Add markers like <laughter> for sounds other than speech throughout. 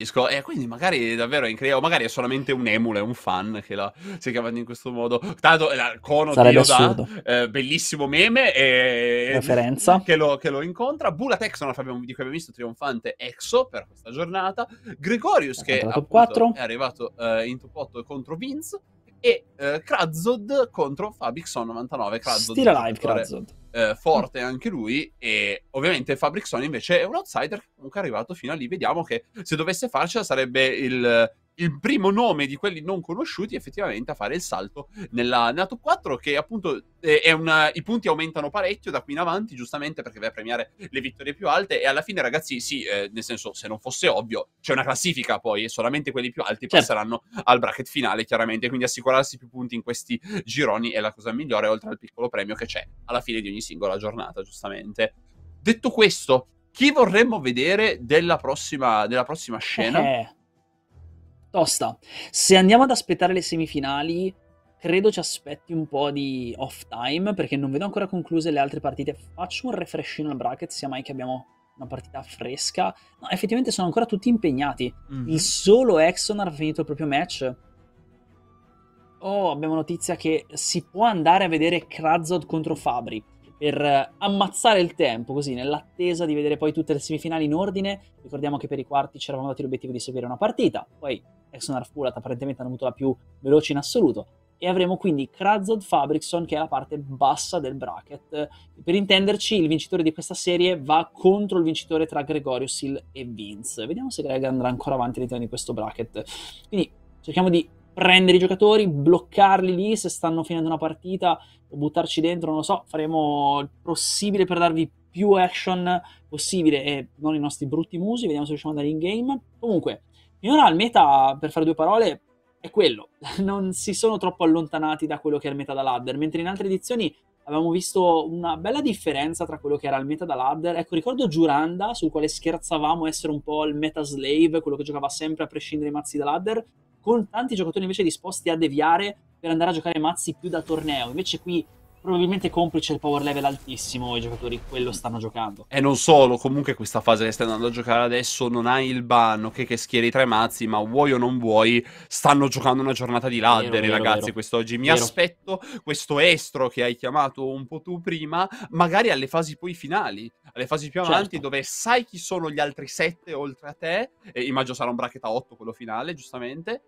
E eh, quindi magari davvero è incredibile, o magari è solamente un emule, un fan che la si chiama in questo modo. Tanto la cono Sarebbe Yoda, eh, bellissimo meme e referenza che lo, che lo incontra. Bulatex, una di cui abbiamo visto trionfante Exo per questa giornata. Gregorius è che appunto, è arrivato eh, in top 8 contro Vince e eh, Krazod contro Fabixon 99. Stila live, alive Krazod eh, forte anche lui e ovviamente Fabric invece è un outsider comunque è arrivato fino a lì vediamo che se dovesse farcela sarebbe il il primo nome di quelli non conosciuti effettivamente a fare il salto nella, nella top 4 che appunto eh, una, i punti aumentano parecchio da qui in avanti giustamente perché vai a premiare le vittorie più alte e alla fine ragazzi sì eh, nel senso se non fosse ovvio c'è una classifica poi e solamente quelli più alti certo. passeranno al bracket finale chiaramente quindi assicurarsi più punti in questi gironi è la cosa migliore oltre al piccolo premio che c'è alla fine di ogni singola giornata giustamente detto questo chi vorremmo vedere della prossima, della prossima scena? Eh tosta. Se andiamo ad aspettare le semifinali, credo ci aspetti un po' di off time perché non vedo ancora concluse le altre partite. Faccio un refreshino al bracket, sia mai che abbiamo una partita fresca. No, effettivamente sono ancora tutti impegnati. Mm-hmm. Il solo Exxonar ha finito il proprio match. Oh, abbiamo notizia che si può andare a vedere Krazod contro Fabri per eh, ammazzare il tempo, così nell'attesa di vedere poi tutte le semifinali in ordine. Ricordiamo che per i quarti c'eravamo dati l'obiettivo di seguire una partita, poi che sono Arfurat apparentemente hanno avuto la più veloce in assoluto. E avremo quindi Krazod Fabrikson, che è la parte bassa del bracket. Per intenderci, il vincitore di questa serie va contro il vincitore tra Gregorius Hill e Vince. Vediamo se Greg andrà ancora avanti all'interno di questo bracket. Quindi cerchiamo di prendere i giocatori, bloccarli lì se stanno finendo una partita o buttarci dentro, non lo so, faremo il possibile per darvi più action possibile e non i nostri brutti musi, vediamo se riusciamo ad andare in game. Comunque, in ora il meta, per fare due parole, è quello. <laughs> Non si sono troppo allontanati da quello che era il meta da ladder, mentre in altre edizioni avevamo visto una bella differenza tra quello che era il meta da ladder. Ecco, ricordo Giuranda, sul quale scherzavamo essere un po' il meta slave, quello che giocava sempre a prescindere dai mazzi da ladder, con tanti giocatori invece disposti a deviare per andare a giocare mazzi più da torneo. Invece qui probabilmente complice il power level altissimo i giocatori quello stanno giocando. E non solo, comunque questa fase che stai andando a giocare adesso non hai il ban, ok che schieri tre mazzi, ma vuoi o non vuoi, stanno giocando una giornata di ladder vero, ragazzi vero. quest'oggi. Mi vero. aspetto questo estro che hai chiamato un po' tu prima, magari alle fasi poi finali, alle fasi più certo. avanti certo. dove sai chi sono gli altri sette oltre a te, e immagino sarà un bracket a 8 quello finale, giustamente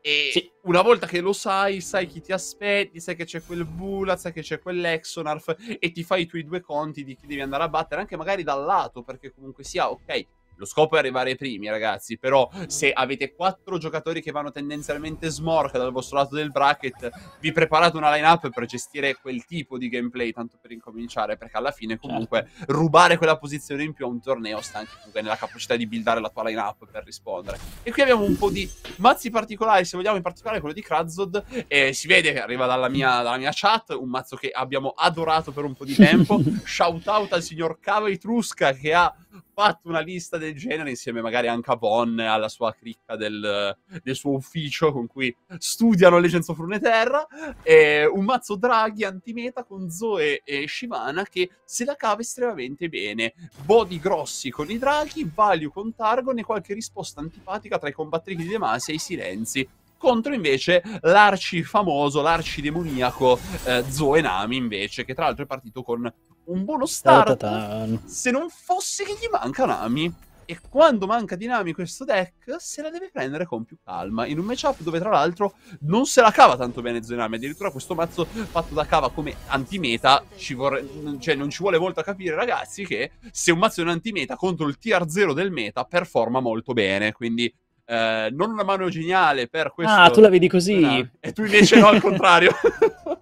e sì. una volta che lo sai, sai chi ti aspetti, sai che c'è quel Bulat, sai che c'è quell'Exonarf e ti fai i tuoi due conti di chi devi andare a battere, anche magari dal lato, perché comunque sia, ok, lo scopo è arrivare ai primi, ragazzi. Però, se avete quattro giocatori che vanno tendenzialmente smorca dal vostro lato del bracket, vi preparate una lineup per gestire quel tipo di gameplay, tanto per incominciare, perché alla fine, certo. comunque, certo. rubare quella posizione in più a un torneo sta anche comunque nella capacità di buildare la tua lineup per rispondere. E qui abbiamo un po' di mazzi particolari, se vogliamo, in particolare quello di Krazod. Eh, si vede che arriva dalla mia, dalla mia chat, un mazzo che abbiamo adorato per un po' di tempo. <laughs> Shout out al signor Cava Etrusca che ha fatto una lista del genere insieme magari anche a Von, alla sua cricca del, del, suo ufficio con cui studiano Legends of Runeterra, eh, un mazzo draghi antimeta con Zoe e Shivana che se la cava estremamente bene, body grossi con i draghi, value con Targon e qualche risposta antipatica tra i combattenti di Demasi e i silenzi contro invece l'arci famoso, l'arci demoniaco eh, Nami invece, che tra l'altro è partito con un buono start se non fosse che gli manca Nami. E quando manca di Nami questo deck, se la deve prendere con più calma. In un matchup dove, tra l'altro, non se la cava tanto bene Zenami. Addirittura questo mazzo fatto da cava come antimeta, ci vorre... cioè non ci vuole molto a capire, ragazzi, che se un mazzo è un antimeta contro il tier 0 del meta, performa molto bene. Quindi eh, non una mano geniale per questo. Ah, tu la vedi così. No. E tu invece no, al contrario. <laughs>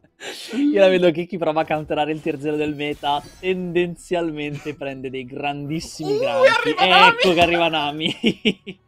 Io la vedo che chi prova a counterare il tier 0 del meta tendenzialmente prende dei grandissimi uh, granchi. Ecco che arriva Nami.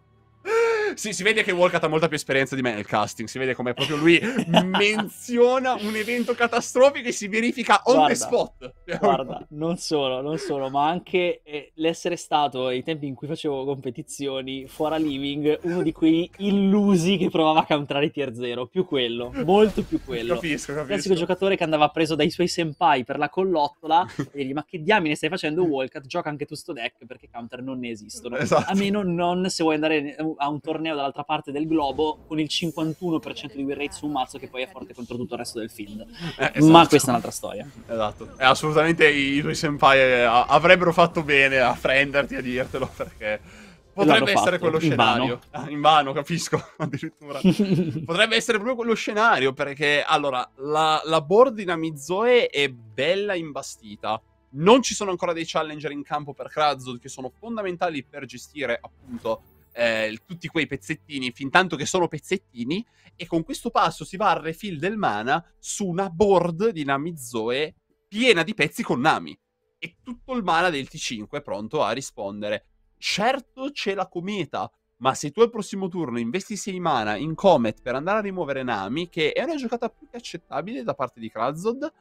Sì, si vede che Wolcat ha molta più esperienza di me nel casting. Si vede come proprio lui <laughs> menziona un evento catastrofico e si verifica on guarda, the spot. Guarda, non solo, non solo, ma anche eh, l'essere stato ai tempi in cui facevo competizioni fuori living, uno di quei illusi che provava a countrare tier 0. Più quello, molto più quello. Capisco, capisco. Classico giocatore che andava preso dai suoi senpai per la collottola e gli ma che diamine stai facendo Wolcat? Gioca anche tu sto deck perché counter non ne esistono. Esatto. A meno non se vuoi andare a un torneo dall'altra parte del globo con il 51% di win rate su un mazzo che poi è forte contro tutto il resto del field. Eh, esatto. Ma questa è un'altra storia. Esatto. E eh, assolutamente i due senpai eh, avrebbero fatto bene a prenderti a dirtelo perché... Potrebbe essere fatto, quello scenario. Vano. Ah, in vano, capisco. <laughs> Addirittura. <laughs> Potrebbe essere proprio quello scenario perché, allora, la, la board di Namizoe è bella imbastita. Non ci sono ancora dei challenger in campo per Krazod che sono fondamentali per gestire, appunto, eh, tutti quei pezzettini, fin tanto che sono pezzettini, e con questo passo si va al refill del mana su una board di Nami Zoe piena di pezzi con Nami. E tutto il mana del T5 è pronto a rispondere. Certo c'è la cometa, ma se tu al prossimo turno investi 6 mana in Comet per andare a rimuovere Nami, che è una giocata più che accettabile da parte di Kralzod,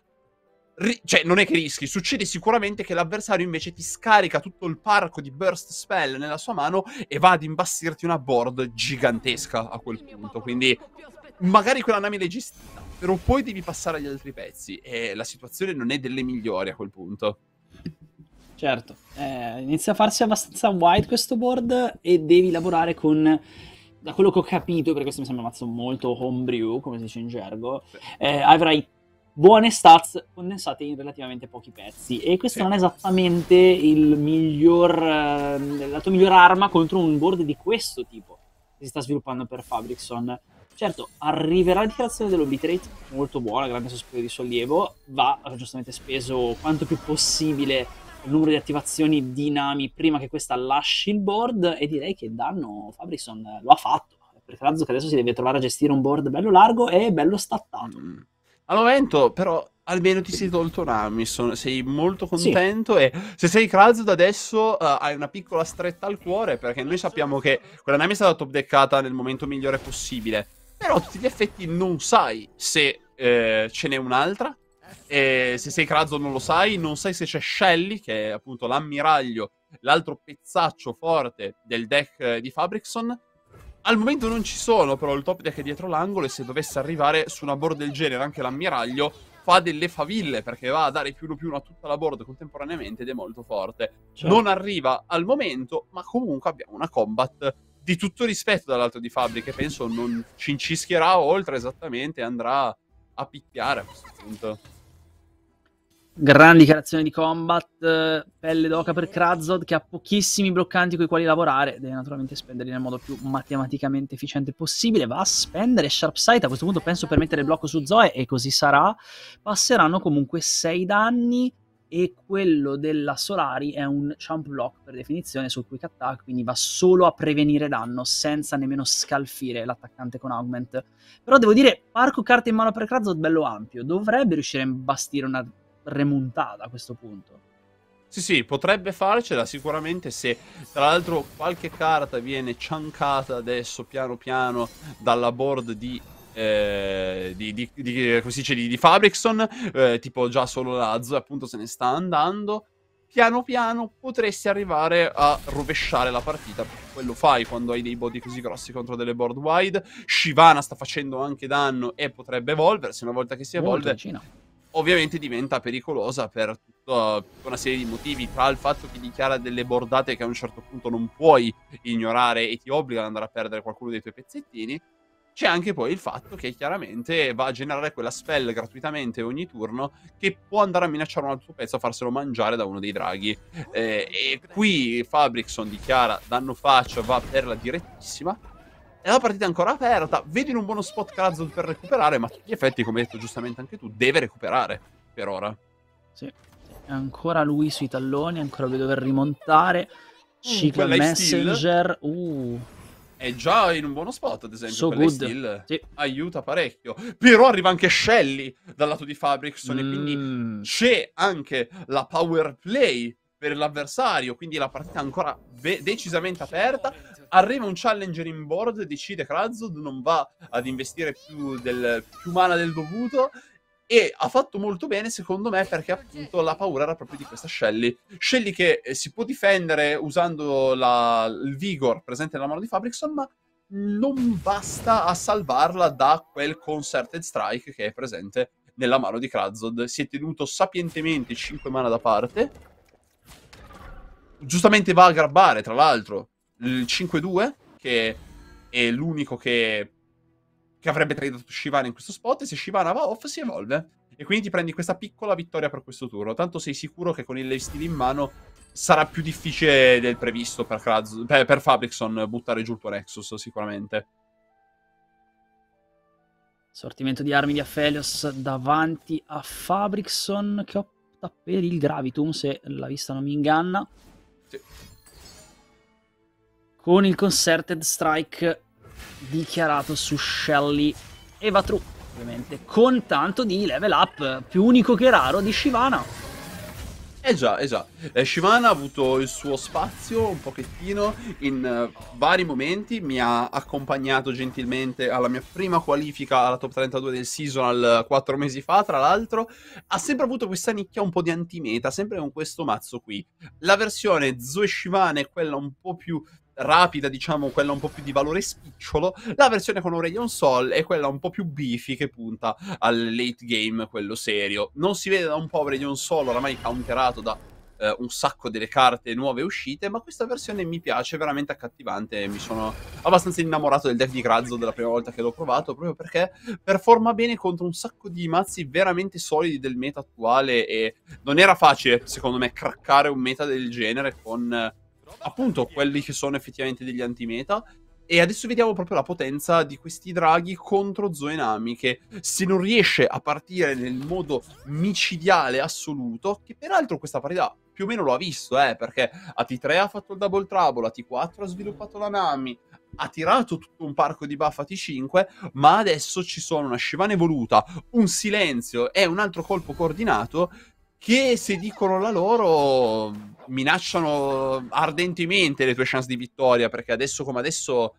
Ri- cioè, non è che rischi, succede sicuramente che l'avversario invece ti scarica tutto il parco di burst spell nella sua mano e va ad imbastirti una board gigantesca a quel punto. Quindi, magari quella nami l'hai gestita, però poi devi passare agli altri pezzi e la situazione non è delle migliori a quel punto. Certo, eh, inizia a farsi abbastanza wide questo board e devi lavorare con da quello che ho capito, perché questo mi sembra un mazzo molto homebrew, come si dice in gergo, eh, avrai buone stats condensate in relativamente pochi pezzi. E questo sì. non è esattamente miglior, ehm, la tua migliore arma contro un board di questo tipo che si sta sviluppando per Fabricson. Certo, arriverà la dichiarazione dello bitrate molto buona, grande sospiro di sollievo, va giustamente speso quanto più possibile il numero di attivazioni di Nami prima che questa lasci il board e direi che danno Fabricson lo ha fatto, perché Razzo che adesso si deve trovare a gestire un board bello largo e bello stattato. Mm. Al momento, però, almeno ti sei tolto un Armison, sei molto contento sì. e se sei da adesso uh, hai una piccola stretta al cuore perché noi sappiamo che quella Nami è stata top deckata nel momento migliore possibile, però a tutti gli effetti non sai se eh, ce n'è un'altra, e se sei Kralzud non lo sai, non sai se c'è Shelly che è appunto l'ammiraglio, l'altro pezzaccio forte del deck eh, di Fabrikson al momento non ci sono però il top deck è dietro l'angolo e se dovesse arrivare su una board del genere anche l'ammiraglio fa delle faville perché va a dare più uno più uno a tutta la board contemporaneamente ed è molto forte. Certo. Non arriva al momento, ma comunque abbiamo una combat di tutto rispetto dall'alto di Fabri che penso non ci incischierà oltre esattamente e andrà a picchiare a questo punto. Gran dichiarazione di combat, pelle d'oca per Krazod che ha pochissimi bloccanti con i quali lavorare, deve naturalmente spenderli nel modo più matematicamente efficiente possibile, va a spendere Sharp Sight, a questo punto penso per mettere il blocco su Zoe e così sarà, passeranno comunque 6 danni e quello della Solari è un jump block per definizione sul quick attack, quindi va solo a prevenire danno senza nemmeno scalfire l'attaccante con augment. Però devo dire, parco carte in mano per Krazod bello ampio, dovrebbe riuscire a imbastire una remontata a questo punto. Sì, sì, potrebbe farcela sicuramente se tra l'altro qualche carta viene ciancata adesso piano piano dalla board di eh, di, di, di, come si dice, di, di Fabrikson, eh, tipo già solo Lazzo, appunto se ne sta andando, piano piano potresti arrivare a rovesciare la partita. Quello fai quando hai dei body così grossi contro delle board wide. Shivana sta facendo anche danno e potrebbe evolversi. Una volta che si evolve, ovviamente diventa pericolosa per tutta una serie di motivi, tra il fatto che dichiara delle bordate che a un certo punto non puoi ignorare e ti obbliga ad andare a perdere qualcuno dei tuoi pezzettini, c'è anche poi il fatto che chiaramente va a generare quella spell gratuitamente ogni turno che può andare a minacciare un altro pezzo a farselo mangiare da uno dei draghi. Eh, e qui Fabricson dichiara danno faccia, va per la direttissima è la partita ancora aperta, vedi in un buono spot Kazod per recuperare, ma a tutti gli effetti, come hai detto giustamente anche tu, deve recuperare per ora. Sì, ancora lui sui talloni, ancora deve dover rimontare. Mm, Ciclo uh, Messenger, uh. È già in un buono spot, ad esempio, so good. Steel sì. aiuta parecchio. Però arriva anche Shelly dal lato di Fabrickson mm. e quindi c'è anche la power play per l'avversario, quindi la partita è ancora decisamente aperta arriva un challenger in board, decide che non va ad investire più, del, più mana del dovuto e ha fatto molto bene secondo me perché appunto la paura era proprio di questa Shelly Shelly che eh, si può difendere usando la, il vigor presente nella mano di Fabricson ma non basta a salvarla da quel concerted strike che è presente nella mano di Krazod si è tenuto sapientemente 5 mana da parte giustamente va a grabbare tra l'altro il 5-2, che è l'unico che, che avrebbe tradito Shivana in questo spot, e se Shivana va off si evolve. E quindi ti prendi questa piccola vittoria per questo turno. Tanto sei sicuro che con il lifesteal in mano sarà più difficile del previsto per, Kraz- per, per Fabricson buttare giù il tuo Nexus, sicuramente. Sortimento di armi di Aphelios davanti a Fabricson che opta per il Gravitum, se la vista non mi inganna. Sì con il concerted strike dichiarato su Shelly e Vatru, ovviamente, con tanto di level up, più unico che raro, di Shivana. Eh già, eh già. Eh, Shivana ha avuto il suo spazio un pochettino in uh, vari momenti, mi ha accompagnato gentilmente alla mia prima qualifica alla top 32 del seasonal quattro mesi fa, tra l'altro. Ha sempre avuto questa nicchia un po' di antimeta, sempre con questo mazzo qui. La versione Zoe Shivana è quella un po' più rapida, diciamo quella un po' più di valore spicciolo, la versione con Aurelion Sol è quella un po' più beefy che punta al late game, quello serio. Non si vede da un po' Aurelion Sol oramai counterato da eh, un sacco delle carte nuove uscite, ma questa versione mi piace, è veramente accattivante, mi sono abbastanza innamorato del deck di Grazzo della prima volta che l'ho provato, proprio perché performa bene contro un sacco di mazzi veramente solidi del meta attuale e non era facile, secondo me, craccare un meta del genere con appunto quelli che sono effettivamente degli antimeta. E adesso vediamo proprio la potenza di questi draghi contro Zoenami, che se non riesce a partire nel modo micidiale assoluto, che peraltro questa parità più o meno lo ha visto, eh, perché a T3 ha fatto il double trouble, a T4 ha sviluppato la Nami, ha tirato tutto un parco di buff a T5, ma adesso ci sono una Shivana evoluta, un silenzio e un altro colpo coordinato che se dicono la loro minacciano ardentemente le tue chance di vittoria, perché adesso come adesso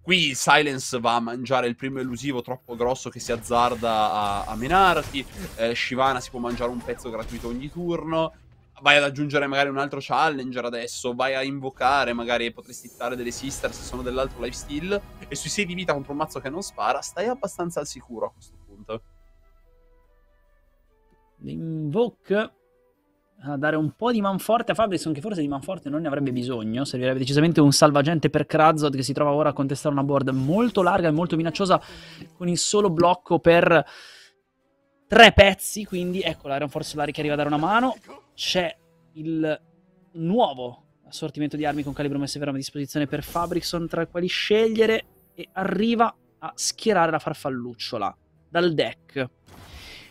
qui Silence va a mangiare il primo elusivo troppo grosso che si azzarda a, a menarti, eh, Shivana si può mangiare un pezzo gratuito ogni turno, vai ad aggiungere magari un altro challenger adesso, vai a invocare, magari potresti stare delle sister se sono dell'altro lifesteal, e sui 6 di vita contro un mazzo che non spara, stai abbastanza al sicuro a questo punto. Invoke a dare un po' di manforte a Fabrison, che forse di manforte non ne avrebbe bisogno. Servirebbe decisamente un salvagente per Krazod, che si trova ora a contestare una board molto larga e molto minacciosa, con il solo blocco per tre pezzi. Quindi ecco l'Iron Force Solari che arriva a dare una mano. C'è il nuovo assortimento di armi con calibro messe a disposizione per Fabrison, tra i quali scegliere, e arriva a schierare la farfallucciola dal deck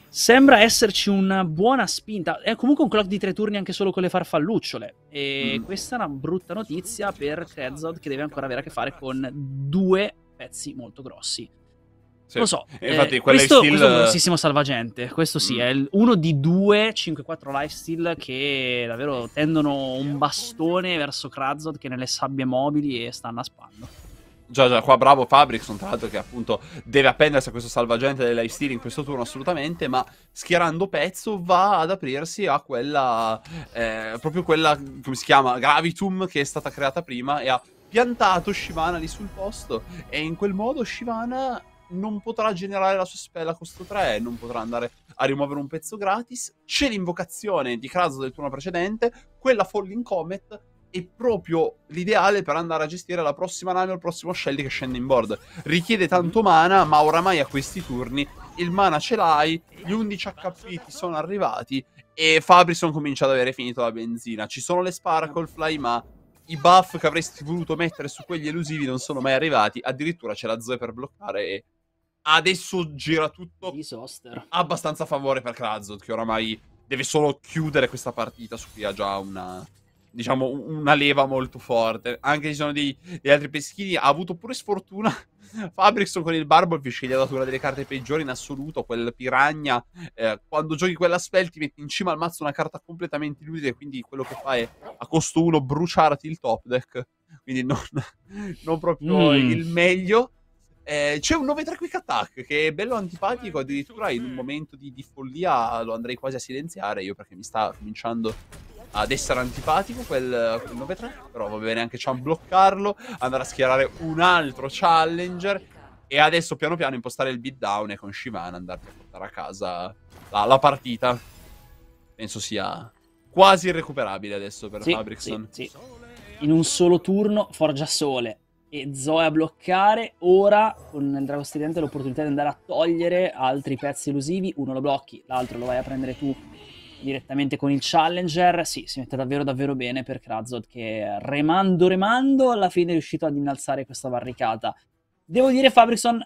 Sembra esserci una buona spinta. È comunque un clock di tre turni anche solo con le farfallucciole. E mm. questa è una brutta notizia per Kredzod che deve ancora avere a che fare con due pezzi molto grossi. Sì. Lo so, infatti, eh, questo, steal... questo, è un grossissimo salvagente. Questo sì, mm. è uno di due 5-4 lifesteal che davvero tendono un bastone verso Krazod che nelle sabbie mobili e sta annaspando. Già, già, qua bravo Fabrikson, tra l'altro, che appunto deve appendersi a questo salvagente del lifestyle in questo turno assolutamente, ma schierando pezzo va ad aprirsi a quella, eh, proprio quella, come si chiama, Gravitum che è stata creata prima e ha piantato Shivana lì sul posto e in quel modo Shivana non potrà generare la sua spella costo 3, non potrà andare a rimuovere un pezzo gratis. C'è l'invocazione di Kraso del turno precedente, quella Falling Comet è proprio l'ideale per andare a gestire la prossima nave o il prossimo Shelly che scende in board. Richiede mhm. tanto mana, ma oramai a questi turni il mana ce l'hai, gli 11 HP ti sono arrivati e Fabrison comincia ad avere finito la benzina. Ci sono le Sparkle Fly, ma i buff che avresti voluto mettere su quegli elusivi non sono mai arrivati. Addirittura c'è la Zoe per bloccare e adesso gira tutto Disaster. abbastanza a favore per Krazot, che oramai deve solo chiudere questa partita su cui ha già una diciamo, una leva molto forte. Anche se ci sono degli, degli altri peschini. Ha avuto pure sfortuna <laughs> Fabrikson con il Barbovi sceglie dato una delle carte peggiori in assoluto, quel piragna. Eh, quando giochi quella spell ti metti in cima al mazzo una carta completamente inutile, quindi quello che fa è a costo 1 bruciarti il top deck. Quindi non, <laughs> non proprio mm. il meglio. Eh, c'è un 9-3 quick attack che è bello antipatico, addirittura in un momento di, di follia lo andrei quasi a silenziare io perché mi sta cominciando ad essere antipatico quel, quel 9-3, però va bene anche Chan bloccarlo, andare a schierare un altro challenger e adesso piano piano impostare il beatdown e con Shivan andare a portare a casa la, la partita. Penso sia quasi irrecuperabile adesso per sì, Fabrikson. Sì, sì. In un solo turno Forgia Sole e Zoe a bloccare, ora con il Drago Stridente l'opportunità di andare a togliere altri pezzi elusivi, uno lo blocchi, l'altro lo vai a prendere tu direttamente con il Challenger, sì, si mette davvero davvero bene per Krazod che remando remando alla fine è riuscito ad innalzare questa barricata. Devo dire Fabrikson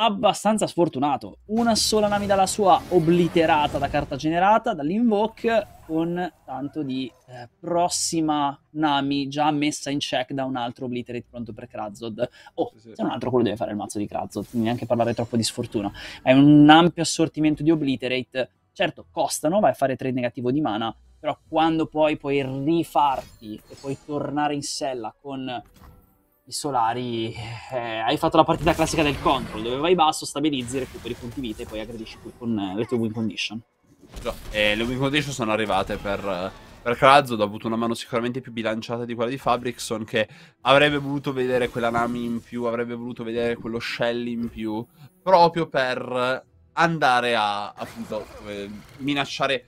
abbastanza sfortunato, una sola nave dalla sua obliterata da carta generata dall'invoke con tanto di eh, prossima Nami già messa in check da un altro obliterate pronto per Krazod. Oh, sì, sì. se un altro quello deve fare il mazzo di Krazod, neanche parlare troppo di sfortuna. È un ampio assortimento di obliterate Certo, costano, vai a fare trade negativo di mana, però quando poi puoi rifarti e puoi tornare in sella con i solari, eh, hai fatto la partita classica del control, dove vai basso, stabilizzi, recuperi i punti vita e poi aggredisci qui con eh, le tue win condition. Eh, le win condition sono arrivate per... Eh, per Krazzod ha avuto una mano sicuramente più bilanciata di quella di Fabricson che avrebbe voluto vedere quella Nami in più, avrebbe voluto vedere quello Shell in più, proprio per andare a appunto eh, minacciare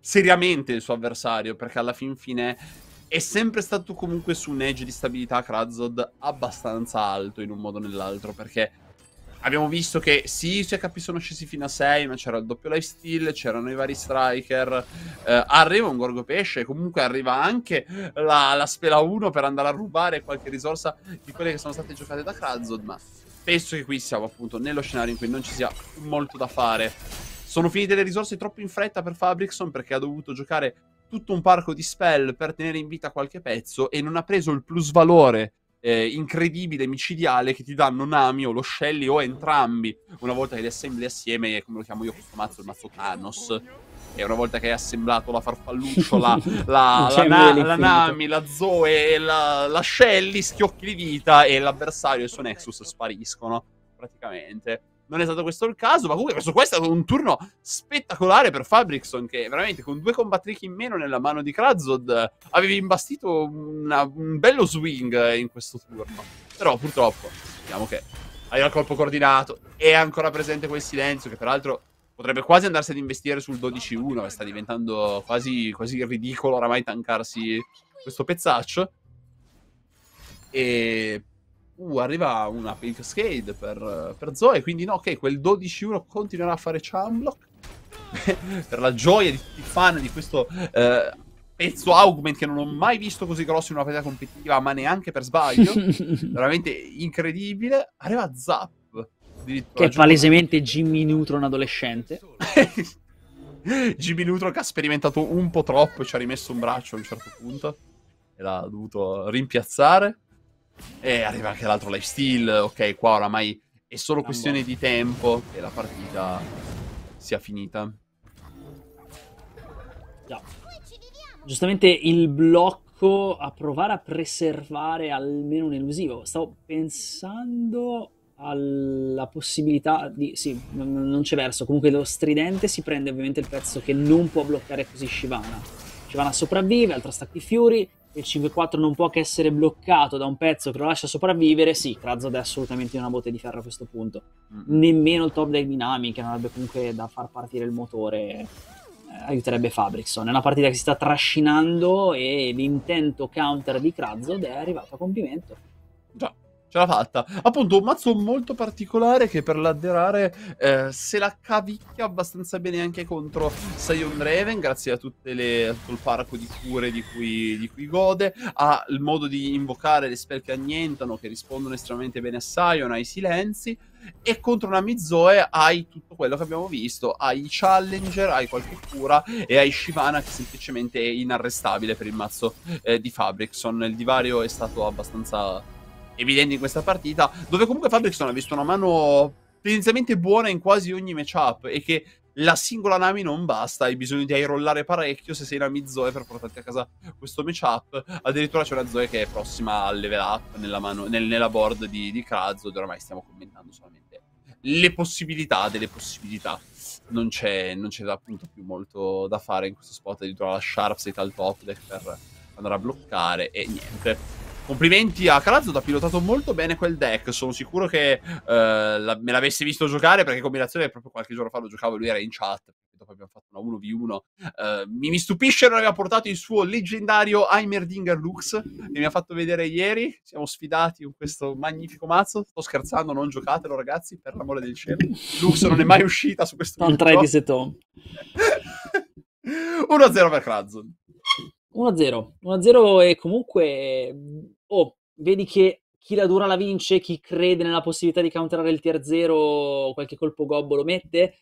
seriamente il suo avversario perché alla fin fine è sempre stato comunque su un edge di stabilità Krazod abbastanza alto in un modo o nell'altro perché abbiamo visto che sì, i CHP sono scesi fino a 6, ma c'era il doppio lifesteal, c'erano i vari striker. Eh, arriva un Gorgo Pesce, comunque arriva anche la, la Spela 1 per andare a rubare qualche risorsa di quelle che sono state giocate da Krazod, ma penso che qui siamo appunto nello scenario in cui non ci sia molto da fare. Sono finite le risorse troppo in fretta per Fabrikson perché ha dovuto giocare tutto un parco di spell per tenere in vita qualche pezzo e non ha preso il plus valore eh, incredibile, micidiale che ti danno Nami o lo Shelly o entrambi una volta che li assembli assieme come lo chiamo io questo mazzo, il mazzo Thanos e una volta che hai assemblato la farfalluccia, la, <laughs> la, cioè, na, la, Nami, la Zoe, la, la Shelly, schiocchi di vita e l'avversario e il suo Nexus spariscono praticamente. Non è stato questo il caso, ma comunque questo qua è stato un turno spettacolare per Fabrikson, che veramente con due combattrici in meno nella mano di Krazod avevi imbastito una, un bello swing in questo turno. Però purtroppo, vediamo che hai il colpo coordinato, è ancora presente quel silenzio che peraltro potrebbe quasi andarsi ad investire sul 12-1, sta diventando quasi, quasi ridicolo oramai tankarsi questo pezzaccio. E Uh, arriva una Pink skate per, per, Zoe, quindi no, ok, quel 12-1 continuerà a fare Chamblock <laughs> per la gioia di tutti i fan di questo eh, pezzo augment che non ho mai visto così grosso in una partita competitiva, ma neanche per sbaglio. <laughs> Veramente incredibile. Arriva Zap che è palesemente Jimmy Neutron adolescente. <laughs> Jimmy Neutron che ha sperimentato un po' troppo e ci ha rimesso un braccio a un certo punto e l'ha dovuto rimpiazzare. E arriva anche l'altro lifesteal, ok, qua oramai è solo questione di tempo e la partita sia finita. Già. Giustamente il blocco a provare a preservare almeno un elusivo. Stavo pensando al la possibilità di... Sì, non, non c'è verso. Comunque lo stridente si prende ovviamente il pezzo che non può bloccare così Shivana. Shivana sopravvive, altra stack di Fury. Il 5-4 non può che essere bloccato da un pezzo che lo lascia sopravvivere. Sì, Krazod è assolutamente una botte di ferro a questo punto. Mm. Nemmeno il top dei Dynamic, che non avrebbe comunque da far partire il motore eh, aiuterebbe Fabrikson. È una partita che si sta trascinando e l'intento counter di Krazod è arrivato a compimento ce l'ha fatta. Appunto, un mazzo molto particolare che per l'adderare eh, se la cavicchia abbastanza bene anche contro Sion Draven, grazie a, le, tutto il parco di cure di cui, di cui, gode, ha il modo di invocare le spell che annientano, che rispondono estremamente bene a Sion, ai silenzi, e contro una Mizzoe hai tutto quello che abbiamo visto, hai i Challenger, hai qualche cura e hai Shivana che semplicemente è inarrestabile per il mazzo eh, di Fabricson. Il divario è stato abbastanza evidenti in questa partita, dove comunque Fabrickson ha visto una mano tendenzialmente buona in quasi ogni matchup e che la singola Nami non basta, hai bisogno di airollare parecchio se sei Nami Zoe per portarti a casa questo matchup. Addirittura c'è una Zoe che è prossima al level up nella, mano, nel, nella board di, di Kraz, dove oramai stiamo commentando solamente le possibilità delle possibilità. Non c'è, non c'è appunto più molto da fare in questo spot, addirittura la Sharp siete tal top deck per andare a bloccare e niente. Complimenti a Calazzo, ha pilotato molto bene quel deck. Sono sicuro che eh, la, me l'avessi visto giocare perché combinazione proprio qualche giorno fa lo giocavo, e lui era in chat. Dopo abbiamo fatto una 1v1. Eh, mi, mi, stupisce non aveva portato il suo leggendario Heimerdinger Lux che mi ha fatto vedere ieri. Siamo sfidati con questo magnifico mazzo. Sto scherzando, non giocatelo ragazzi, per l'amore del cielo. Lux non è mai uscita su questo Non try di at home. 1-0 per Calazzo. 1-0, 1-0 e comunque, oh, vedi che chi la dura la vince, chi crede nella possibilità di counterare il tier 0, qualche colpo gobbo lo mette,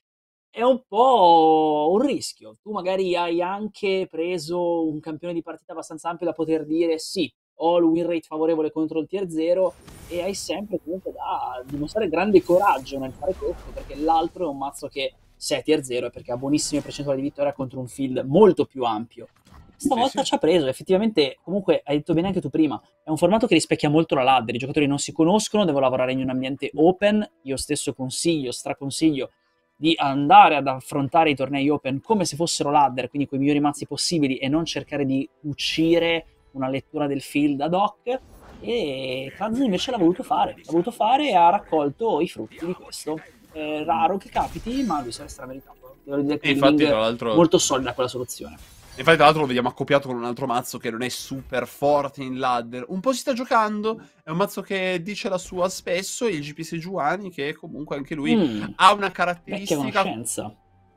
è un po' un rischio. Tu magari hai anche preso un campione di partita abbastanza ampio da poter dire sì, ho il win rate favorevole contro il tier 0 e hai sempre comunque da dimostrare grande coraggio nel fare questo perché l'altro è un mazzo che se è tier 0 è perché ha buonissime percentuali di vittoria contro un field molto più ampio Stavolta sì, ci ha preso, effettivamente, comunque hai detto bene anche tu prima, è un formato che rispecchia molto la ladder, i giocatori non si conoscono, devo lavorare in un ambiente open, io stesso consiglio, straconsiglio di andare ad affrontare i tornei open come se fossero ladder, quindi con i migliori mazzi possibili e non cercare di uccidere una lettura del field ad hoc e Kanzu invece l'ha voluto fare, l'ha voluto fare e ha raccolto i frutti di questo. È raro che capiti, ma lui si è strameritato. Devo dire che è molto solida quella soluzione. Infatti, tra l'altro, lo vediamo accoppiato con un altro mazzo che non è super forte in ladder. Un po' si sta giocando. È un mazzo che dice la sua spesso. Il GPS Giuani, che comunque anche lui mm. ha una caratteristica che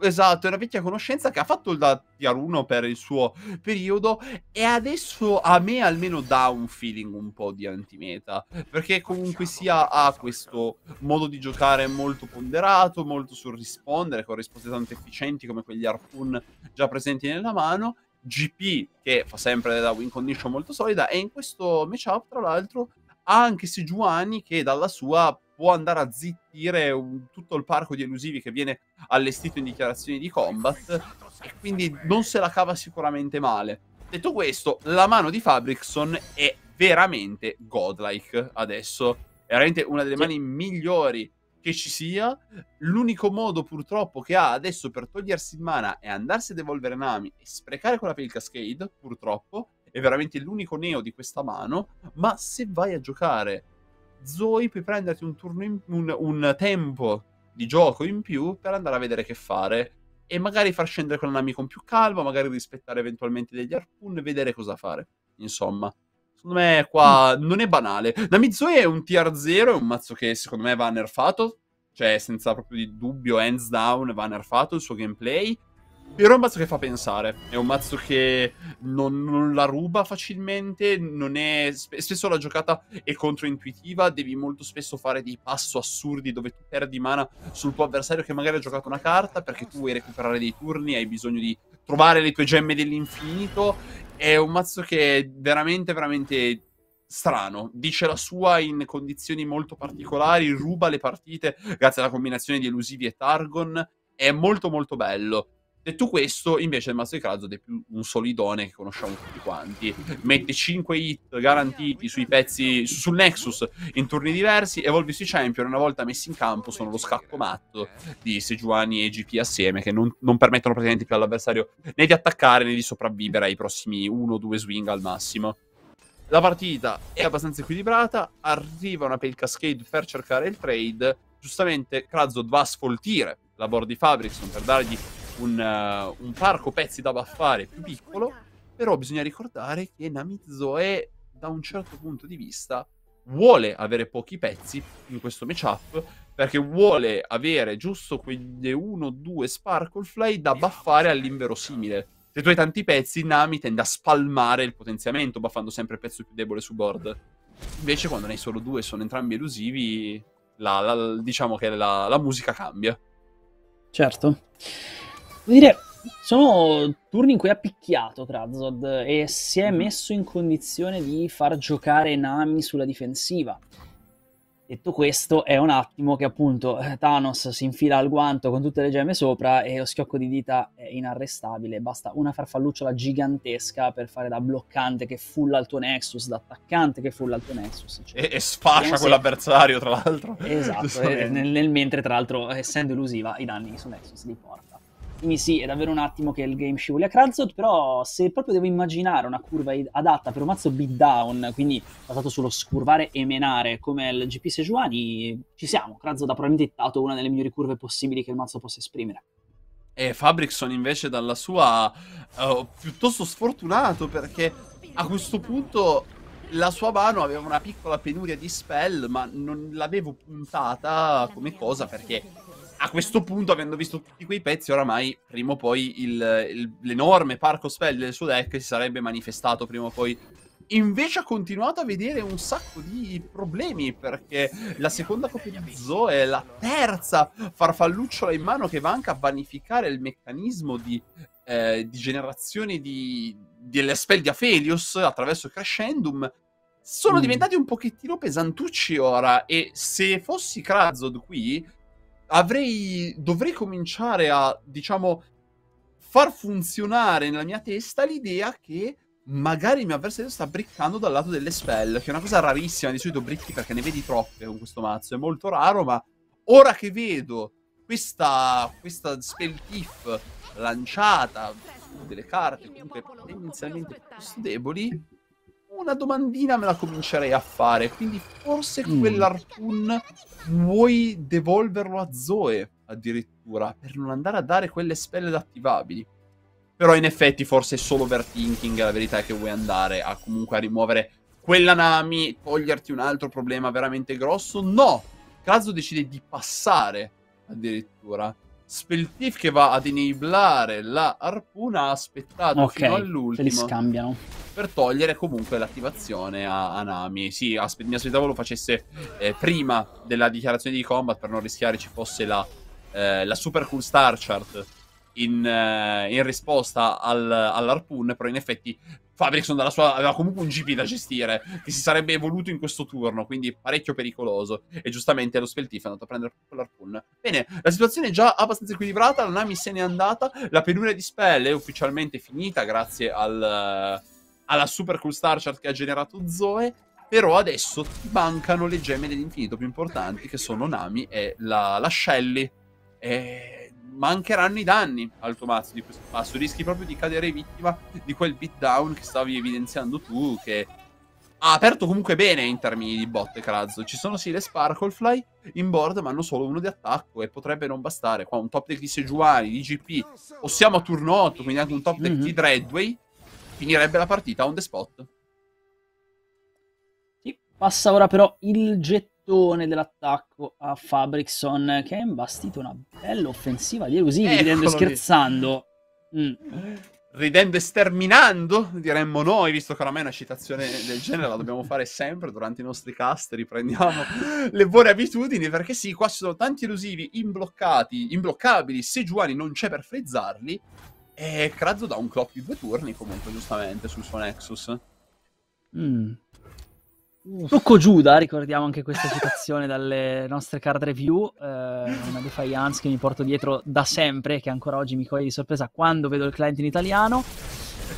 Esatto, è una vecchia conoscenza che ha fatto il tier 1 per il suo periodo e adesso a me almeno dà un feeling un po' di antimeta, perché comunque sia ha questo modo di giocare molto ponderato, molto sul rispondere, con risposte tanto efficienti come quegli harpoon già presenti nella mano, GP che fa sempre la win condition molto solida e in questo matchup tra l'altro ha anche Sejuani che dalla sua può andare a zittire un, tutto il parco di elusivi che viene allestito in dichiarazioni di combat e quindi non se la cava sicuramente male. Detto questo, la mano di Fabrikson è veramente godlike adesso, è veramente una delle mani migliori che ci sia. L'unico modo purtroppo che ha adesso per togliersi il mana è andarsi ad evolvere Nami e sprecare quella per il Cascade, purtroppo, è veramente l'unico neo di questa mano, ma se vai a giocare Zoe puoi prenderti un, turno in, un, un tempo di gioco in più per andare a vedere che fare e magari far scendere quella Nami con più calma, magari rispettare eventualmente degli harpoon, vedere cosa fare. Insomma, secondo me qua non è banale. Nami Zoe è un tier 0, è un mazzo che secondo me va nerfato, cioè senza proprio di dubbio, hands down, va nerfato il suo gameplay. Però è un mazzo che fa pensare, è un mazzo che non, non la ruba facilmente, non è... spesso la giocata è controintuitiva, devi molto spesso fare dei passi assurdi dove tu perdi mana sul tuo avversario che magari ha giocato una carta perché tu vuoi recuperare dei turni, hai bisogno di trovare le tue gemme dell'infinito. È un mazzo che è veramente, veramente strano, dice la sua in condizioni molto particolari, ruba le partite grazie alla combinazione di elusivi e Targon, è molto molto bello Detto questo, invece il mazzo di Kratos è più un solidone che conosciamo tutti quanti. Mette 5 hit garantiti sui pezzi sul Nexus in turni diversi. Evolvi sui champion, una volta messi in campo, sono lo scacco matto di Sejuani e GP assieme, che non, non permettono praticamente più all'avversario né di attaccare né di sopravvivere ai prossimi 1-2 swing al massimo. La partita è abbastanza equilibrata. Arriva una Pale Cascade per cercare il trade. Giustamente, Kratos va a sfoltire la board di Fabrikson per dargli un, uh, un parco pezzi da baffare più piccolo, però bisogna ricordare che Namizoe, da un certo punto di vista, vuole avere pochi pezzi in questo matchup perché vuole avere giusto quelle 1-2 Sparklefly da baffare all'inverosimile. Se tu hai tanti pezzi, Nami tende a spalmare il potenziamento, baffando sempre il pezzo più debole su board. Invece, quando ne hai solo due e sono entrambi elusivi, la, la, diciamo che la, la musica cambia. Certo. Vuol dire, sono turni in cui ha picchiato Krazod e si è mhm. messo in condizione di far giocare Nami sulla difensiva. Detto questo, è un attimo che appunto eh, Thanos si infila al guanto con tutte le gemme sopra e lo schiocco di dita è inarrestabile. Basta una farfallucciola gigantesca per fare da bloccante che fulla il tuo Nexus, da attaccante che fulla il tuo Nexus. Cioè, e, e sfascia quell'avversario, tra l'altro. Esatto, <laughs> cioè, nel, nel, mentre tra l'altro, eh, essendo elusiva, i danni su Nexus li porta attimi sì, è davvero un attimo che il game scivoli a Krazot, però se proprio devo immaginare una curva adatta per un mazzo beatdown, quindi basato sullo scurvare e menare come il GP Sejuani, ci siamo. Krazot ha probabilmente dato una delle migliori curve possibili che il mazzo possa esprimere. E Fabrikson invece dalla sua uh, piuttosto sfortunato perché a questo punto la sua mano aveva una piccola penuria di spell ma non l'avevo puntata come cosa perché a questo punto, avendo visto tutti quei pezzi, oramai prima o poi il, il, l'enorme parco spell del suo deck si sarebbe manifestato prima o poi. Invece ha continuato a vedere un sacco di problemi perché la seconda copia di è la terza farfallucciola in mano che va anche a vanificare il meccanismo di, eh, di generazione di, delle spell di Aphelios attraverso Crescendum, sono mm. diventati un pochettino pesantucci ora e se fossi Krazod qui avrei... dovrei cominciare a, diciamo, far funzionare nella mia testa l'idea che magari il mio avversario sta briccando dal lato delle spell, che è una cosa rarissima, di solito bricchi perché ne vedi troppe con questo mazzo, è molto raro, ma ora che vedo questa, questa spell thief lanciata su delle carte comunque potenzialmente più deboli, una domandina me la comincerei a fare. Quindi forse mm. quell'Artun vuoi devolverlo a Zoe addirittura per non andare a dare quelle spelle attivabili. Però in effetti forse è solo overthinking, la verità è che vuoi andare a comunque a rimuovere quella Nami, toglierti un altro problema veramente grosso. No! Kazu decide di passare addirittura. Spelltif che va ad enablare la Arpuna ha aspettato okay, fino all'ultimo. Ok, li scambiano per togliere comunque l'attivazione a, a, Nami. Sì, aspe- mi aspettavo lo facesse eh, prima della dichiarazione di combat per non rischiare ci fosse la, eh, la super cool star chart in, eh, in risposta al, all'Arpoon, però in effetti Fabrikson dalla sua aveva comunque un GP da gestire che si sarebbe evoluto in questo turno, quindi parecchio pericoloso. E giustamente lo Speltif è andato a prendere l'Arpun. Bene, la situazione è già abbastanza equilibrata. La Nami se n'è andata. La penuria di spell è ufficialmente finita grazie al, alla super cool star chart che ha generato Zoe, però adesso ti mancano le gemme dell'infinito più importanti che sono Nami e la, la Shelly. E mancheranno i danni al tuo mazzo di questo passo, rischi proprio di cadere vittima di quel beatdown che stavi evidenziando tu, che ha aperto comunque bene in termini di botte Krazzo. Ci sono sì le Sparklefly in board, ma hanno solo uno di attacco e potrebbe non bastare. Qua un top deck di Sejuani, di GP, o siamo a turno 8, quindi anche un top deck mm-hmm. di Dreadway finirebbe la partita on the spot. Sì, passa ora però il gettone dell'attacco a Fabrikson che ha imbastito una bella offensiva di Elusivi, ridendo e scherzando. Mm. Ridendo e sterminando, diremmo noi, visto che oramai una citazione del genere la dobbiamo fare sempre durante i nostri cast, riprendiamo <laughs> le buone abitudini, perché sì, qua ci sono tanti elusivi imbloccati, imbloccabili, se Giuani non c'è per frizzarli, e Krazzo dà un clock di due turni comunque, giustamente, sul suo Nexus. Mm. Tocco Giuda, ricordiamo anche questa citazione dalle nostre card review, eh, una defiance che mi porto dietro da sempre, che ancora oggi mi coglie di sorpresa quando vedo il client in italiano.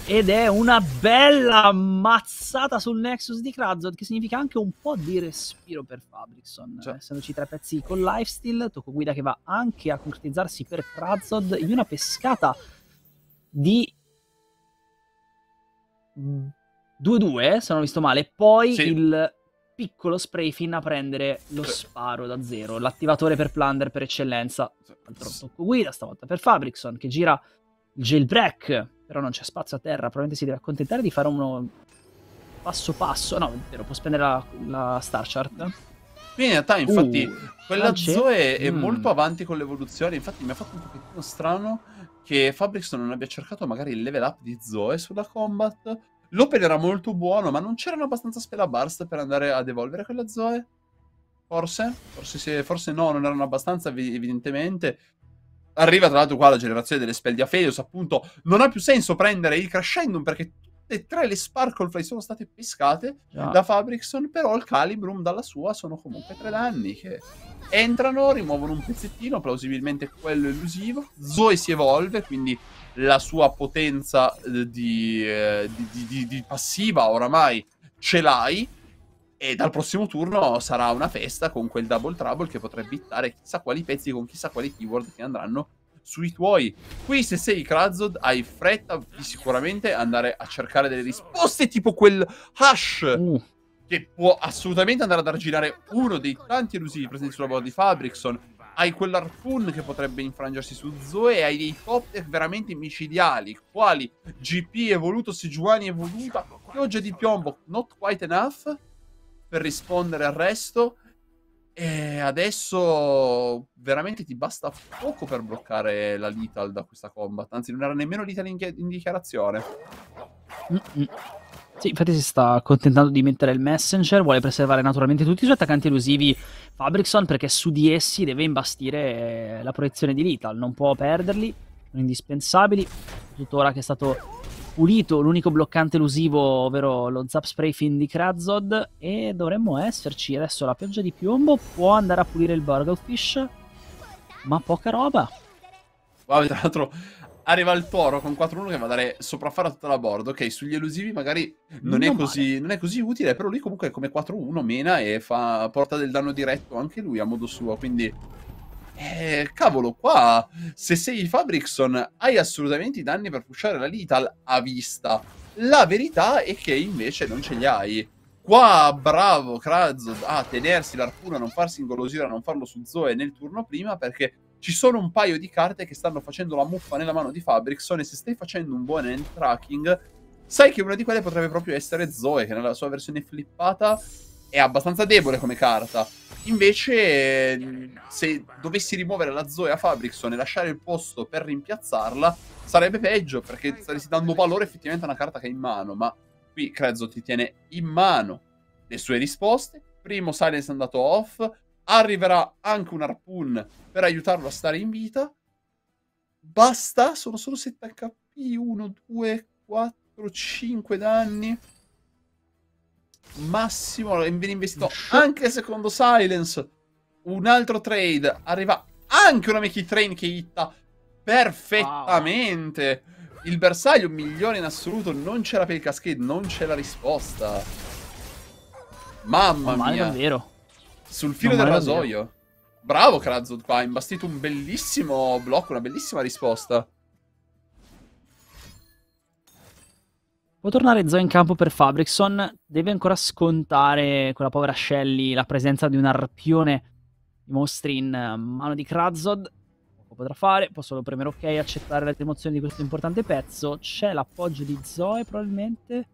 Ed è una bella ammazzata sul Nexus di Krazod, che significa anche un po' di respiro per Fabrikson. Cioè. Essendoci tre pezzi con Lifesteal, Tocco Guida che va anche a concretizzarsi per Krazod in una pescata di 2-2, se non ho visto male, poi sì. il piccolo spray fin a prendere lo sparo da zero, l'attivatore per plunder per eccellenza. Altro tocco guida stavolta per Fabrikson che gira il jailbreak, però non c'è spazio a terra, probabilmente si deve accontentare di fare uno passo passo, no, è vero, può spendere la, la star chart. Quindi in realtà, infatti, uh, quella ah, Zoe è mm. molto avanti con l'evoluzione. Infatti, mi ha fatto un pochettino strano che Fabrix non abbia cercato magari il level up di Zoe sulla combat. L'open era molto buono, ma non c'erano abbastanza spell a burst per andare ad evolvere quella Zoe? Forse? Forse, sì, forse no, non erano abbastanza, evidentemente. Arriva tra l'altro qua la generazione delle spell di Aphelios, appunto, non ha più senso prendere il Crescendum perché e tre le Sparklefly sono state pescate Già. da Fabricson, però il Calibrum dalla sua sono comunque tre danni che entrano, rimuovono un pezzettino, plausibilmente quello elusivo, Zoe si evolve, quindi la sua potenza eh, di, eh, di, di, di passiva oramai ce l'hai, e dal prossimo turno sarà una festa con quel double trouble che potrebbe bittare chissà quali pezzi con chissà quali keyword che andranno sui tuoi. Qui se sei Krazod hai fretta di sicuramente andare a cercare delle risposte tipo quel hash. Uh. Che può assolutamente andare ad arginare uno dei tanti elusivi presenti sulla borda di Fabrikson. Hai quell'arpun che potrebbe infrangersi su Zoe. Hai dei top veramente micidiali. Quali GP evoluto, Sejuani evoluta, pioggia di piombo, not quite enough per rispondere al resto e adesso veramente ti basta poco per bloccare la Lethal da questa combat. Anzi, non era nemmeno Lethal in, in dichiarazione. Mm-mm. Sì, infatti si sta accontentando di mettere il messenger, vuole preservare naturalmente tutti i suoi attaccanti elusivi Fabrikson perché su di essi deve imbastire eh, la proiezione di Lethal, non può perderli, sono indispensabili, ora che è stato pulito l'unico bloccante elusivo, ovvero lo Zap Spray Fin di Krazod, e dovremmo esserci. Adesso la pioggia di piombo può andare a pulire il Burger Fish, ma poca roba. Wow, tra l'altro arriva il toro con 4-1 che va a dare sopraffare a tutta la board. Ok, sugli elusivi magari non, non, è, così, non è, così, utile, però lui comunque come 4-1 mena e fa, porta del danno diretto anche lui a modo suo, quindi eh, cavolo, qua se sei Fabrikson hai assolutamente i danni per pushare la Lital a vista. La verità è che invece non ce li hai. Qua, bravo Krazod a tenersi l'arpuna, non farsi ingolosire, a non farlo su Zoe nel turno prima, perché ci sono un paio di carte che stanno facendo la muffa nella mano di Fabrikson e se stai facendo un buon end tracking, sai che una di quelle potrebbe proprio essere Zoe, che nella sua versione flippata è abbastanza debole come carta. Invece, se dovessi rimuovere la Zoe a Fabrikson e lasciare il posto per rimpiazzarla, sarebbe peggio, perché staresti dando valore effettivamente a una carta che è in mano, ma qui Krezzo ti tiene in mano le sue risposte. Primo Silence è andato off, arriverà anche un Harpoon per aiutarlo a stare in vita. Basta, sono solo 7 HP, 1, 2, 4, 5 danni. Massimo viene investito anche secondo Silence. Un altro trade. Arriva anche una Mickey Train che hitta perfettamente. Wow. Il bersaglio migliore in assoluto. Non c'era per il cascade, non c'è la risposta. Mamma non mia. davvero. Sul filo del rasoio. Bravo Krazud qua, ha imbastito un bellissimo blocco, una bellissima risposta. Può tornare Zoe in campo per Fabrikson, deve ancora scontare quella povera Shelly la presenza di un arpione di mostri in eh, mano di Krazod. Lo potrà fare, può solo premere ok e accettare le emozioni di questo importante pezzo. C'è l'appoggio di Zoe probabilmente.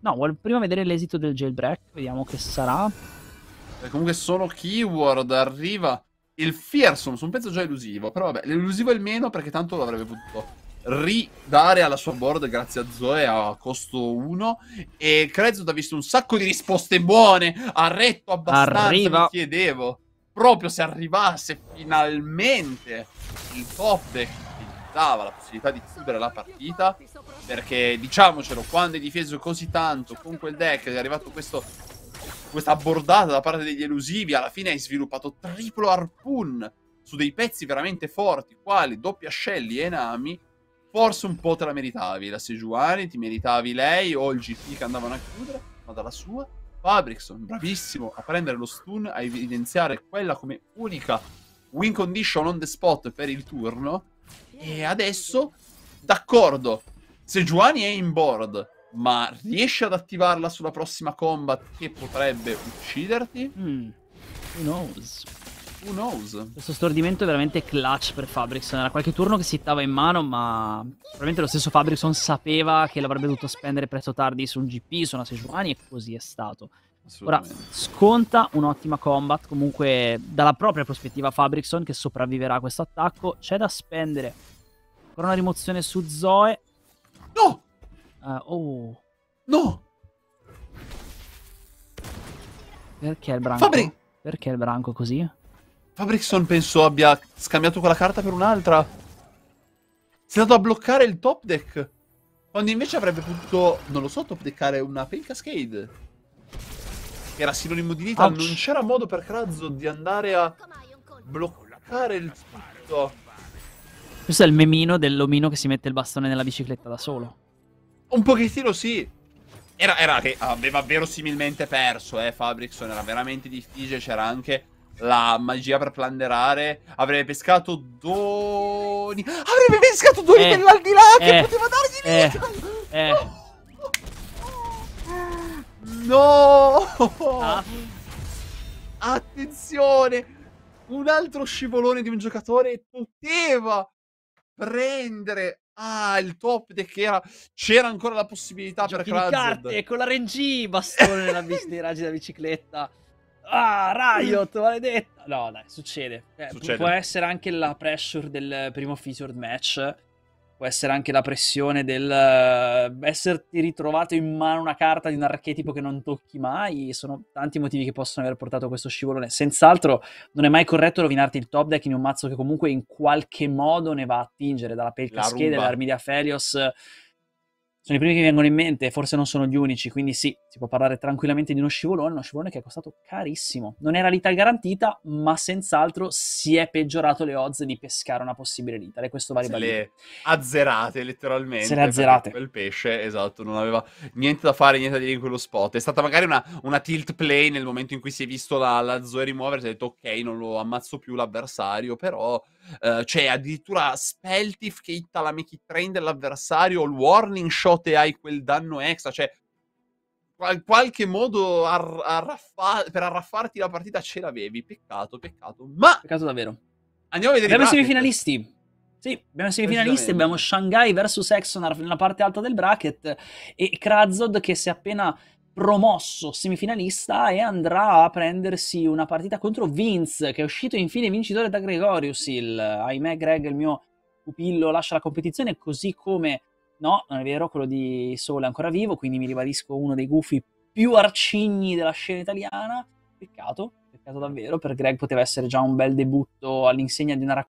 No, vuole prima vedere l'esito del jailbreak, vediamo che sarà. E eh, comunque solo keyword arriva il fearsome su un pezzo già elusivo, però vabbè, l'elusivo è il meno perché tanto l'avrebbe potuto ridare alla sua board grazie a Zoe a costo 1 e Krezut ha visto un sacco di risposte buone ha retto abbastanza Arriva. chiedevo proprio se arrivasse finalmente il top deck che dava la possibilità di chiudere la partita perché diciamocelo quando hai difeso così tanto con quel deck è arrivato questo questa abbordata da parte degli elusivi alla fine hai sviluppato triplo harpoon su dei pezzi veramente forti quali doppia Shelly e Nami forse un po' te la meritavi, la Sejuani, ti meritavi lei o il GP che andavano a chiudere, ma dalla sua Fabrikson, bravissimo a prendere lo stun, a evidenziare quella come unica win condition on the spot per il turno. E adesso, d'accordo, Sejuani è in board, ma riesce ad attivarla sulla prossima combat che potrebbe ucciderti? Mm. Who knows? Who knows? Questo stordimento è veramente clutch per Fabrikson. Era qualche turno che si stava in mano, ma probabilmente lo stesso Fabrikson sapeva che l'avrebbe dovuto spendere presto tardi su un GP, su una Sejuani e così è stato. Ora sconta un'ottima combat, comunque dalla propria prospettiva Fabrikson che sopravviverà a questo attacco. C'è da spendere ancora una rimozione su Zoe. No! Uh, oh. No! Perché il branco? Fabri! Perché il branco così? Fabrikson penso abbia scambiato quella carta per un'altra. Si è andato a bloccare il top deck. Quando invece avrebbe potuto, non lo so, top deckare una Pale Cascade. era sinonimo di Lethal. Non c'era modo per Krazzo di andare a bloccare il tutto. Questo è il memino dell'omino che si mette il bastone nella bicicletta da solo. Un pochettino sì. Era, era che aveva verosimilmente perso, eh, Fabrikson. Era veramente difficile. C'era anche la magia per planderare avrebbe pescato Doni. Avrebbe pescato Doni eh, dell'aldilà eh, che poteva dargli eh, eh. No! Ah. Attenzione! Un altro scivolone di un giocatore poteva prendere Ah, il top deck era. C'era ancora la possibilità Giochi per Kratzed. carte con la RNG, bastone nella bici, dei raggi da bicicletta. Ah, Riot, maledetta! No, dai, succede. Eh, succede. Può essere anche la pressure del primo featured match, può essere anche la pressione del uh, esserti ritrovato in mano una carta di un archetipo che non tocchi mai. Sono tanti motivi che possono aver portato questo scivolone. Senz'altro, non è mai corretto rovinarti il top deck in un mazzo che comunque in qualche modo ne va a attingere dalla pelca scheda, dall'armidia Felios sono i primi che mi vengono in mente, forse non sono gli unici, quindi sì, si può parlare tranquillamente di uno scivolone, uno scivolone che è costato carissimo. Non era l'Ital garantita, ma senz'altro si è peggiorato le odds di pescare una possibile l'Ital, e questo va ribadito. Se le azzerate, letteralmente. Se le azzerate. Quel pesce, esatto, non aveva niente da fare, niente da dire in quello spot. È stata magari una, una tilt play nel momento in cui si è visto la, la Zoe rimuoversi, ha detto ok, non lo ammazzo più l'avversario, però... Ehm, cioè addirittura Speltif che hitta la Mickey Train dell'avversario, il warning shot e hai quel danno extra, cioè qual- qualche modo ar- arraffa- per arraffarti la partita ce l'avevi, peccato, peccato, ma... Peccato davvero. Andiamo a vedere Abbiamo i semifinalisti. Sì, abbiamo i semifinalisti, abbiamo Shanghai vs Exonar nella parte alta del bracket e Krazod che si è appena promosso semifinalista e andrà a prendersi una partita contro Vince, che è uscito infine vincitore da Gregorius Hill. Ahimè, Greg, il mio pupillo, lascia la competizione, così come, no, non è vero, quello di Sole è ancora vivo, quindi mi ribadisco uno dei gufi più arcigni della scena italiana. Peccato, peccato davvero, per Greg poteva essere già un bel debutto all'insegna di una raccolta